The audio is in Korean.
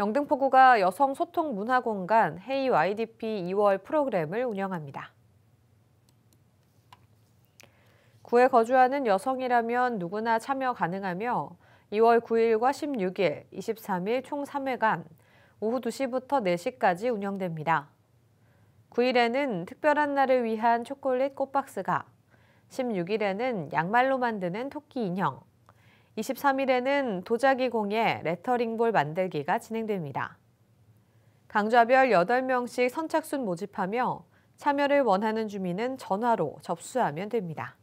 영등포구가 여성 소통 문화공간 헤이 YDP 2월 프로그램을 운영합니다. 구에 거주하는 여성이라면 누구나 참여 가능하며 2월 9일과 16일, 23일 총 3회간 오후 2시부터 4시까지 운영됩니다. 9일에는 특별한 날을 위한 초콜릿 꽃박스가, 16일에는 양말로 만드는 토끼 인형, 23일에는 도자기 공예 레터링볼 만들기가 진행됩니다. 강좌별 8명씩 선착순 모집하며 참여를 원하는 주민은 전화로 접수하면 됩니다.